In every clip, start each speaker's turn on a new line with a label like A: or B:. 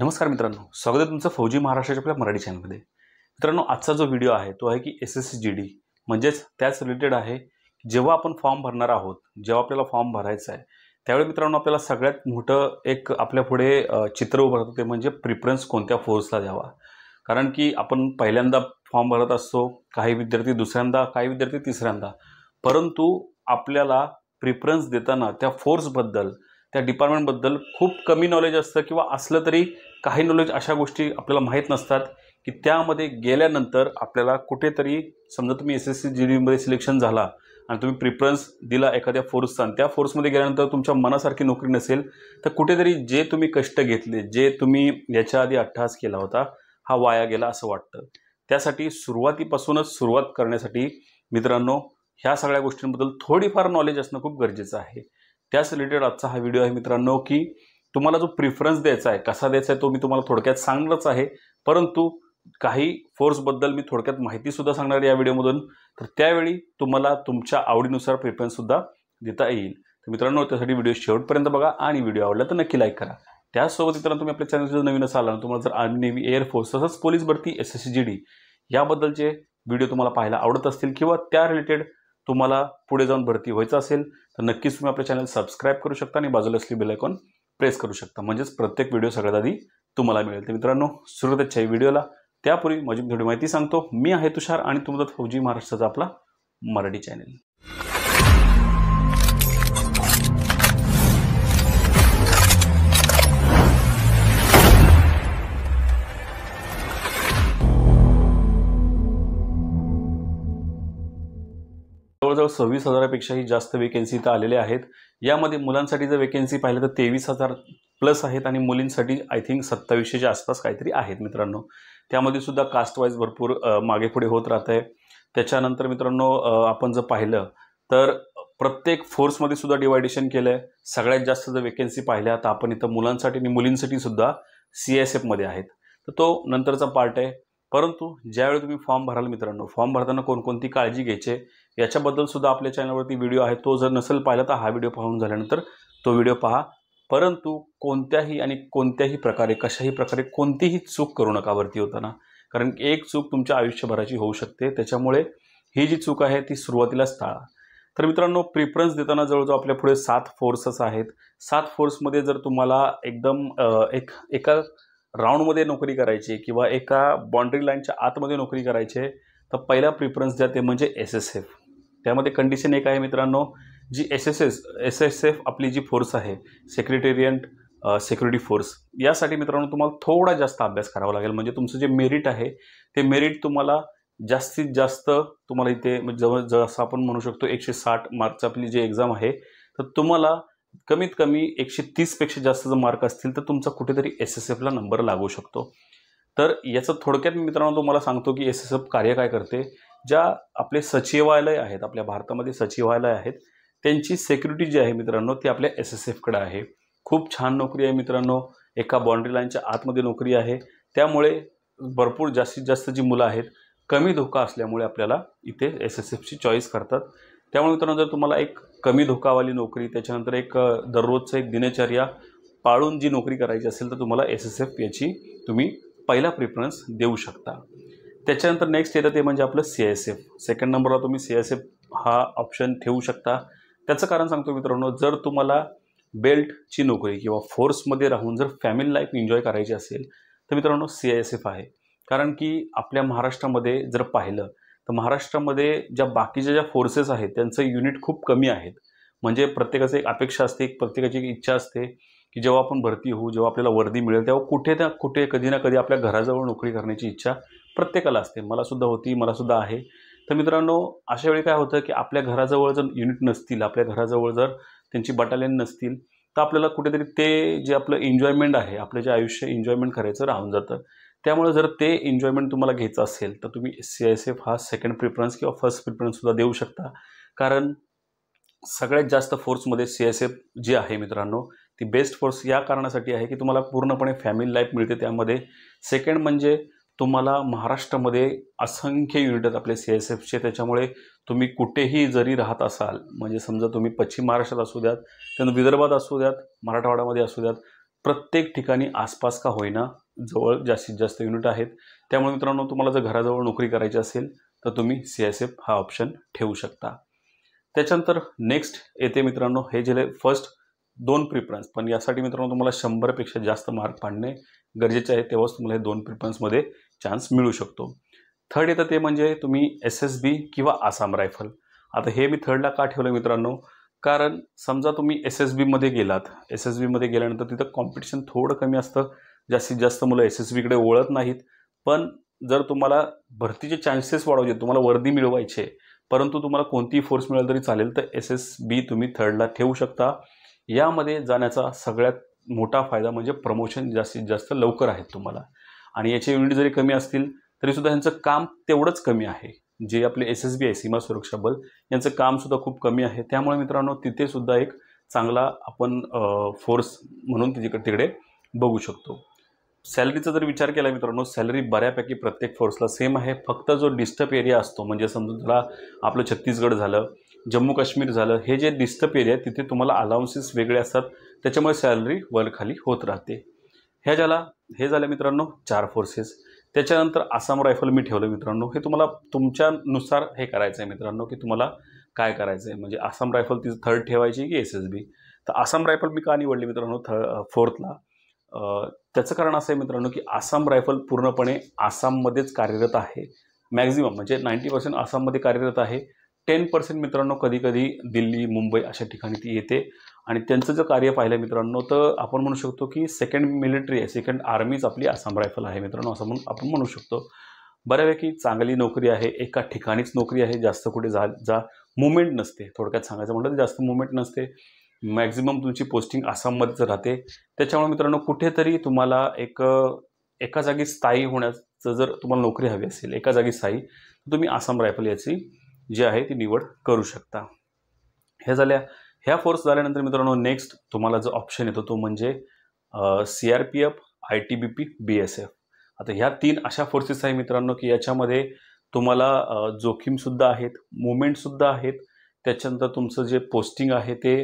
A: नमस्कार मित्रांनो स्वागत आहे तुमचं फौजी महाराष्ट्राच्या आपल्या मराठी चॅनलमध्ये मित्रांनो आजचा जो व्हिडिओ आहे तो आहे की S S C G D म्हणजेच त्याच रिलेटेड आहे जेव्हा आपण फॉर्म भरणार आहोत जेव्हा आपल्याला फॉर्म भरायचा आहे त्यावेळी मित्रांनो आपल्याला सगळ्यात मोठं एक आपल्या पुढे चित्र उभं राहतं ते म्हणजे प्रिफरन्स कोणत्या फोर्सला द्यावा कारण की आपण पहिल्यांदा फॉर्म भरत असतो काही विद्यार्थी दुसऱ्यांदा काही विद्यार्थी तिसऱ्यांदा परंतु आपल्याला प्रिफरन्स देताना त्या फोर्सबद्दल त्या डिपार्टमेंटबद्दल खूप कमी नॉलेज असतं किंवा असलं तरी काही नॉलेज अशा गोष्टी आपल्याला माहीत नसतात की त्यामध्ये गेल्यानंतर आपल्याला कुठेतरी समजा तुम्ही एस एस सी जी डीमध्ये सिलेक्शन झाला आणि तुम्ही प्रिफरन्स दिला एखाद्या फोर्सचा आणि त्या फोर्समध्ये गेल्यानंतर तुमच्या मनासारखी नोकरी नसेल तर कुठेतरी जे तुम्ही कष्ट घेतले जे तुम्ही याच्या आधी अट्टहास केला होता हा वाया गेला असं वाटतं त्यासाठी सुरुवातीपासूनच सुरुवात करण्यासाठी मित्रांनो ह्या सगळ्या गोष्टींबद्दल थोडीफार नॉलेज असणं खूप गरजेचं आहे त्याच रिलेटेड आजचा हा व्हिडिओ आहे मित्रांनो की तुम्हाला जो प्रिफरन्स द्यायचा आहे कसा द्यायचा आहे तो मी तुम्हाला थोडक्यात सांगलंच आहे परंतु काही फोर्सबद्दल मी थोडक्यात माहितीसुद्धा सांगणार या व्हिडिओमधून तर त्यावेळी तुम्हाला तुमच्या आवडीनुसार प्रिफरन्ससुद्धा देता येईल तर मित्रांनो त्यासाठी व्हिडिओ शेवटपर्यंत बघा आणि व्हिडिओ आवडला तर नक्की लाईक करा त्याचसोबत मित्रांनो तुम्ही आपल्या जर नवीन असाल आणि तुम्हाला जर आर्मी नेव्ही एअरफोर्स तसंच पोलीस भरती S S C G D याबद्दलचे व्हिडिओ तुम्हाला पाहायला आवडत असतील किंवा त्या रिलेटेड तुम्हाला पुढे जाऊन भरती व्हायचं असेल तर नक्कीच तुम्ही आपल्या चॅनल सबस्क्राईब करू शकता आणि बाजूला असली बेलायकॉन प्रेस करू शकता म्हणजेच प्रत्येक व्हिडिओ सगळ्यात आधी तुम्हाला मिळेल तर मित्रांनो सुरुवातीच्या व्हिडिओला त्यापूर्वी माझी थोडी माहिती सांगतो मी आहे तुषार आणि तुमचा फौजी महाराष्ट्राचा आपला मराठी चॅनेल जवळजवळ सव्वीस हजारापेक्षाही जास्त वेकेन्सी इथं आलेल्या आहेत यामध्ये मुलांसाठी जर वेकेन्सी पाहिलं तर तेवीस हजार प्लस आहेत आणि मुलींसाठी आय थिंक सत्तावीसशेच्या आसपास काहीतरी आहेत मित्रांनो त्यामध्ये सुद्धा कास्ट भरपूर मागे पुढे होत राहत आहे त्याच्यानंतर मित्रांनो आपण जर पाहिलं तर प्रत्येक फोर्समध्ये सुद्धा डिवायडेशन केलं आहे सगळ्यात जास्त जर वेकेन्सी पाहिल्या तर आपण इथं मुलांसाठी आणि मुलींसाठी सुद्धा सी एस एफमध्ये आहेत तर तो नंतरचा पार्ट आहे परंतु ज्यावेळी तुम्ही फॉर्म भराल मित्रांनो फॉर्म भरताना कोणकोणती काळजी घ्यायची याच्याबद्दल सुद्धा आपल्या चॅनलवरती व्हिडिओ आहे तो जर नसेल पाहिला तर हा व्हिडिओ पाहून झाल्यानंतर तो व्हिडिओ पहा परंतु कोणत्याही आणि कोणत्याही प्रकारे कशाही प्रकारे कोणतीही चूक करू नका वरती होताना कारण एक चूक तुमच्या आयुष्यभराची होऊ शकते त्याच्यामुळे ही जी चूक आहे ती सुरुवातीलाच टाळा तर मित्रांनो प्रिफरन्स देताना जवळजवळ आपल्या पुढे सात फोर्सेस आहेत सात फोर्समध्ये जर तुम्हाला एकदम एक एका राऊंडमध्ये नोकरी करायची किंवा एका बाउंड्री लाईनच्या आतमध्ये नोकरी करायची तर पहिला प्रिफरन्स द्या ते म्हणजे एस एस एफ त्यामध्ये कंडिशन एक आहे मित्रांनो जी S S S S S F आपली जी फोर्स आहे सेक्रेटेरियंट सेक्युरिटी फोर्स यासाठी मित्रांनो तुम्हाला थोडा जास्त अभ्यास करावा लागेल म्हणजे तुमचं जे मेरिट आहे ते मेरिट तुम्हाला जास्तीत जास्त तुम्हाला इथे म्हणजे जवळ जसं आपण म्हणू शकतो एकशे साठ मार्कचं आपली जी एक्झाम आहे तर तुम्हाला कमीत कमी एकशे तीसपेक्षा जास्त जर मार्क असतील तर तुमचा कुठेतरी एस एस एफला नंबर लागू शकतो तर याचं थोडक्यात मी मित्रांनो तुम्हाला सांगतो की एस एस एफ कार्य काय करते ज्या आपले सचिवालय आहेत आपल्या भारतामध्ये सचिवालय आहेत त्यांची सेक्युरिटी जी आहे मित्रांनो ती आपल्या एस एस एफकडे आहे खूप छान नोकरी आहे मित्रांनो एका बाउंड्री लाईनच्या आतमध्ये नोकरी आहे त्यामुळे भरपूर जास्तीत जास्त जी मुलं आहेत कमी धोका असल्यामुळे आपल्याला इथे एस एस एफची चॉईस करतात त्यामुळे मित्रांनो जर तुम्हाला एक कमी धोकावाली नोकरी त्याच्यानंतर एक दररोजचं एक दिनचर्या पाळून जी नोकरी करायची असेल तर तुम्हाला एस एस एफ याची तुम्ही पहिला प्रिफरन्स देऊ शकता त्याच्यानंतर नेक्स्ट येतं ते म्हणजे आपलं सी एस एफ सेकंड नंबरला तुम्ही सी एस एफ हा ऑप्शन ठेवू शकता त्याचं कारण सांगतो मित्रांनो जर तुम्हाला बेल्टची नोकरी किंवा फोर्समध्ये राहून जर फॅमिली लाईफ एन्जॉय करायची असेल तर मित्रांनो सी एस एफ आहे कारण की आपल्या महाराष्ट्रामध्ये जर पाहिलं तर महाराष्ट्रामध्ये ज्या बाकीच्या ज्या फोर्सेस आहेत त्यांचं युनिट खूप कमी आहेत म्हणजे प्रत्येकाचं एक अपेक्षा असते एक प्रत्येकाची एक इच्छा असते की जेव्हा आपण भरती होऊ जेव्हा आपल्याला वर्दी मिळेल तेव्हा कुठे ना कुठे कधी ना कधी आपल्या घराजवळ नोकरी करण्याची इच्छा प्रत्येकाला असते मला सुद्धा होती मला सुद्धा आहे तर मित्रांनो अशा वेळी काय होतं की आपल्या घराजवळ जर युनिट नसतील आपल्या घराजवळ जर त्यांची बटालियन नसतील तर आपल्याला कुठेतरी ते जे आपलं एन्जॉयमेंट आहे आपलं जे आयुष्य एन्जॉयमेंट करायचं राहून जातं त्यामुळे जर ते एन्जॉयमेंट तुम्हाला घ्यायचं असेल तर तुम्ही सी एस एफ हा सेकंड प्रिफरन्स किंवा फर्स्ट प्रिफरन्ससुद्धा देऊ शकता कारण सगळ्यात जास्त फोर्समध्ये सी एस एफ जी आहे मित्रांनो ती बेस्ट फोर्स या कारणासाठी आहे की तुम्हाला पूर्णपणे फॅमिली लाईफ मिळते त्यामध्ये सेकंड म्हणजे तुम्हाला महाराष्ट्रामध्ये असंख्य युनिट आहेत आपले सी एस एफचे त्याच्यामुळे तुम्ही कुठेही जरी राहत असाल म्हणजे समजा तुम्ही पश्चिम महाराष्ट्रात असू द्यात त्यानंतर विदर्भात असू द्यात मराठवाड्यामध्ये असू द्यात प्रत्येक ठिकाणी आसपास का होईना जवळ जास्तीत जास्त युनिट आहेत त्यामुळे मित्रांनो तुम्हाला जर घराजवळ नोकरी करायची असेल तर तुम्ही सी एस एफ हा ऑप्शन ठेवू शकता त्याच्यानंतर नेक्स्ट येते मित्रांनो हे जे फर्स्ट दोन प्रिफरन्स पण यासाठी मित्रांनो तुम्हाला शंभरपेक्षा जास्त मार्क पाडणे गरजेचे आहे तेव्हाच तुम्हाला हे दोन प्रिफरन्समध्ये चान्स मिळू शकतो थर्ड येतं ते म्हणजे तुम्ही एस एस बी किंवा आसाम रायफल आता हे मी थर्डला का ठेवलं मित्रांनो कारण समजा तुम्ही एस एस बीमध्ये गेलात एस एस बीमध्ये गेल्यानंतर तिथं कॉम्पिटिशन थोडं कमी असतं जास्तीत जास्त मुलं एस एस बीकडे ओळत नाहीत पण जर तुम्हाला भरतीचे चान्सेस वाढवायचे तुम्हाला वर्दी मिळवायचे परंतु तुम्हाला कोणतीही फोर्स मिळेल तरी चालेल तर एस एस बी तुम्ही थर्डला ठेवू शकता यामध्ये जाण्याचा सगळ्यात मोठा फायदा म्हणजे प्रमोशन जास्तीत जास्त लवकर आहेत तुम्हाला आणि याचे युनिट जरी कमी असतील तरीसुद्धा यांचं काम तेवढंच कमी आहे जे आपले एस एस बी आहे सीमा सुरक्षा बल यांचं कामसुद्धा खूप कमी आहे त्यामुळे मित्रांनो तिथेसुद्धा एक चांगला आपण फोर्स म्हणून तिकडे तिकडे बघू शकतो सॅलरीचा जर विचार केला मित्रांनो सॅलरी बऱ्यापैकी प्रत्येक फोर्सला सेम आहे फक्त जो डिस्टर्ब एरिया असतो म्हणजे समजून त्याला आपलं छत्तीसगड झालं जम्मू काश्मीर झालं हे जे डिस्टर्ब आहे तिथे तुम्हाला अलाउन्सेस वेगळे असतात त्याच्यामुळे सॅलरी वर खाली होत राहते ह्या ज्याला हे झालं मित्रांनो चार फोर्सेस त्याच्यानंतर आसाम रायफल मी ठेवलं मित्रांनो हे तुम्हाला तुमच्यानुसार हे करायचं आहे मित्रांनो की तुम्हाला काय करायचं आहे म्हणजे आसाम रायफल ती थर्ड ठेवायची की एस एस बी तर आसाम रायफल मी का निवडली मित्रांनो थर्ड फोर्थला त्याचं कारण असं आहे मित्रांनो की आसाम रायफल पूर्णपणे आसाममध्येच कार्यरत आहे मॅक्झिमम म्हणजे नाईंटी पर्सेंट आसाममध्ये कार्यरत आहे टेन पर्सेंट मित्रांनो कधी कधी दिल्ली मुंबई अशा ठिकाणी ती येते आणि त्यांचं जर कार्य पाहिलं मित्रांनो तर आपण म्हणू शकतो की सेकंड मिलिटरी आहे सेकंड आर्मीच आपली आसाम रायफल आहे मित्रांनो असं म्हणून आपण म्हणू शकतो बऱ्यापैकी चांगली नोकरी आहे एका ठिकाणीच नोकरी आहे जास्त कुठे जा जा मुवमेंट नसते थोडक्यात सांगायचं म्हटलं तर जास्त मुवमेंट नसते मॅक्झिमम तुमची पोस्टिंग आसाममध्येच राहते त्याच्यामुळे मित्रांनो कुठेतरी तुम्हाला एक एका जागी स्थायी होण्याचं जर तुम्हाला नोकरी हवी असेल एका जागी स्थायी तर तुम्ही आसाम रायफल याची जी आहे ती निवड करू शकता हे झाल्या ह्या फोर्स झाल्यानंतर मित्रांनो नेक्स्ट तुम्हाला जो ऑप्शन येतो तो म्हणजे C R P F I T B P B S F आता ह्या तीन अशा फोर्सेस आहे मित्रांनो की याच्यामध्ये तुम्हाला जोखीमसुद्धा आहेत मुवमेंटसुद्धा आहेत त्याच्यानंतर तुमचं जे पोस्टिंग आहे ते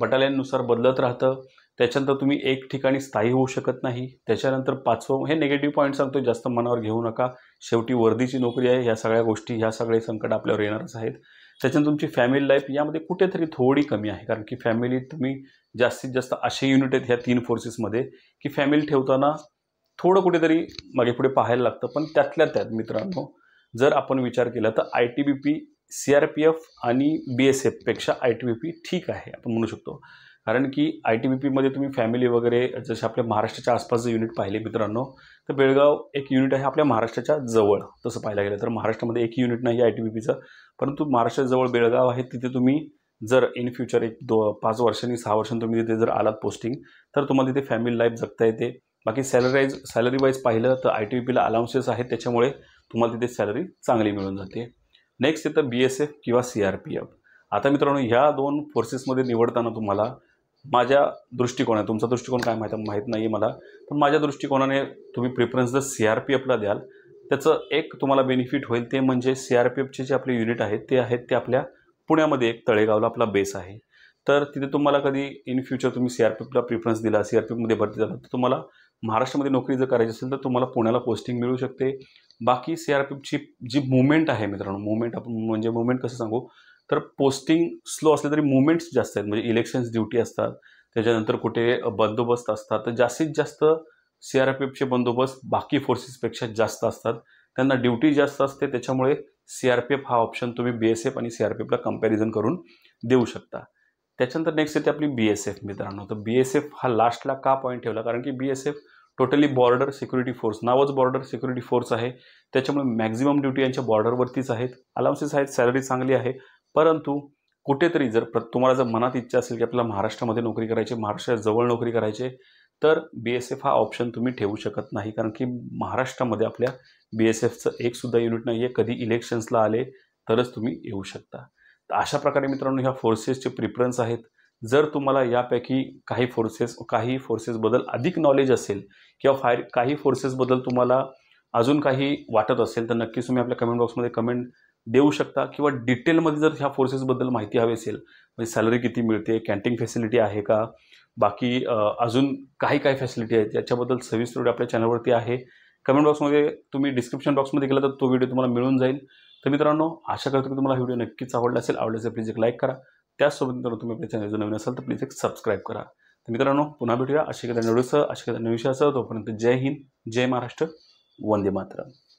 A: बटालियननुसार बदलत राहतं त्याच्यानंतर तुम्ही एक ठिकाणी स्थायी होऊ शकत नाही त्याच्यानंतर पाचवं हे निगेटिव्ह पॉईंट सांगतो जास्त मनावर घेऊ नका शेवटी वर्दीची नोकरी आहे ह्या सगळ्या गोष्टी ह्या सगळे संकट आपल्यावर येणारच आहेत त्याच्यानंतर तुमची फॅमिली लाईफ यामध्ये कुठेतरी थोडी कमी आहे कारण की फॅमिली तुम्ही जास्तीत जास्त असे युनिट आहेत ह्या तीन फोर्सेसमध्ये की फॅमिली ठेवताना थोडं कुठेतरी मागे पुढे पाहायला लागतं पण त्यातल्या त्यात मित्रांनो जर आपण विचार केला तर I T B P C R P F आणि बी एस एफपेक्षा आय टी बी पी ठीक आहे आपण म्हणू शकतो कारण की आय टी बी पीमध्ये तुम्ही फॅमिली वगैरे जसे आपल्या महाराष्ट्राच्या आसपासचं युनिट पाहिले मित्रांनो तर बेळगाव एक युनिट आहे आपल्या महाराष्ट्राच्या जवळ तसं पाहायला गेलं तर महाराष्ट्रामध्ये एक युनिट नाही आय टी बी पीचं परंतु महाराष्ट्राजवळ बेळगाव आहे तिथे तुम्ही जर इन फ्युचर एक दो पाच वर्षांनी सहा वर्षांनी तुम्ही तिथे जर आलात पोस्टिंग तर तुम्हाला तिथे फॅमिली लाईफ जगता येते बाकी सॅलरीज सॅलरी वाईज पाहिलं तर आय टी बी पीला अलाउन्सेस आहेत त्याच्यामुळे तुम्हाला तिथे सॅलरी चांगली मिळून जाते नेक्स्ट येतं बी एस एफ किंवा सी आर पी एफ आता मित्रांनो ह्या दोन फोर्सेसमध्ये निवडताना तुम्हाला माझ्या दृष्टिकोनात तुमचा दृष्टिकोन काय माहिती माहीत नाही आहे मला पण माझ्या दृष्टिकोनाने तुम्ही प्रिफरन्स जर सी आर पी एफला द्याल त्याचं एक तुम्हाला बेनिफिट होईल ते म्हणजे सी आर पी एफचे जे आपले युनिट आहेत ते आहेत ते आपल्या पुण्यामध्ये एक तळेगावला आपला बेस आहे तर तिथे तुम्हाला कधी इन फ्युचर तुम्ही सी आर पी एफला प्रिफरन्स दिला सी आर पी एफमध्ये भरती झाला तर तुम्हाला महाराष्ट्रामध्ये नोकरी जर करायची असेल तर तुम्हाला पुण्याला पोस्टिंग मिळू शकते बाकी सी आर पी एफची जी मुवमेंट आहे मित्रांनो मुवमेंट आपण म्हणजे मुवमेंट कसं सांगू तर पोस्टिंग स्लो असले तरी मुवमेंट्स जास्त आहेत म्हणजे इलेक्शन्स ड्युटी असतात त्याच्यानंतर कुठे बंदोबस्त असतात तर जास्तीत जास्त सी आर पी एफचे बंदोबस्त बाकी फोर्सेसपेक्षा जास्त असतात त्यांना ड्युटी जास्त असते त्याच्यामुळे सी आर पी एफ हा ऑप्शन तुम्ही बी एस एफ आणि सी आर पी एफला कम्पॅरिझन करून देऊ शकता त्याच्यानंतर नेक्स्ट येते आपली बी एस एफ मित्रांनो तर बी एस एफ हा लास्टला का पॉईंट ठेवला कारण की B S F totally border security force नावच बॉर्डर सिक्युरिटी फोर्स आहे त्याच्यामुळे मॅक्झिमम ड्युटी यांच्या बॉर्डरवरतीच आहेत अलाउन्सेस आहेत सॅलरी चांगली आहे परंतु कुठेतरी जर प्र तुम्हाला जर मनात इच्छा असेल की आपल्याला महाराष्ट्रामध्ये नोकरी करायची जवळ नोकरी करायची तर बी एस एफ हा ऑप्शन तुम्ही ठेवू शकत नाही कारण की महाराष्ट्रामध्ये आपल्या बी एस एफचं एकसुद्धा युनिट नाही आहे कधी इलेक्शन्सला आले तरच तुम्ही येऊ शकता तर अशा प्रकारे मित्रांनो ह्या फोर्सेसचे प्रिफरन्स आहेत जर तुम्हाला यापैकी काही फोर्सेस काही फोर्सेसबद्दल अधिक नॉलेज असेल किंवा फायर काही फोर्सेसबद्दल तुम्हाला अजून काही वाटत असेल तर नक्कीच तुम्ही आपल्या कमेंट बॉक्समध्ये कमेंट देऊ शकता किंवा डिटेलमध्ये जर ह्या फोर्सेसबद्दल माहिती हवी असेल म्हणजे सॅलरी किती मिळते कॅन्टीन फॅसिलिटी आहे का बाकी अजून काही काय फॅसिलिटी आहेत याच्याबद्दल सविस्तर व्हिडिओ आपल्या चॅनलवरती आहे कमेंट बॉक्समध्ये तुम्ही डिस्क्रिप्शन बॉक्समध्ये गेला तर तो व्हिडिओ तुम्हाला मिळून जाईल तर मित्रांनो आशा करतो की तुम्हाला हा व्हिडिओ नक्कीच आवडला असेल असेल प्लीज एक लाईक करा त्याचसोबत मित्रांनो तुम्ही आपल्या चॅनल नवीन असाल तर प्लीज एक सबस्क्राईब करा तर मित्रांनो पुन्हा भेटूया अशा कदा नवडीसह अशा कदा असं तोपर्यंत जय हिंद जय महाराष्ट्र वंदे मातरम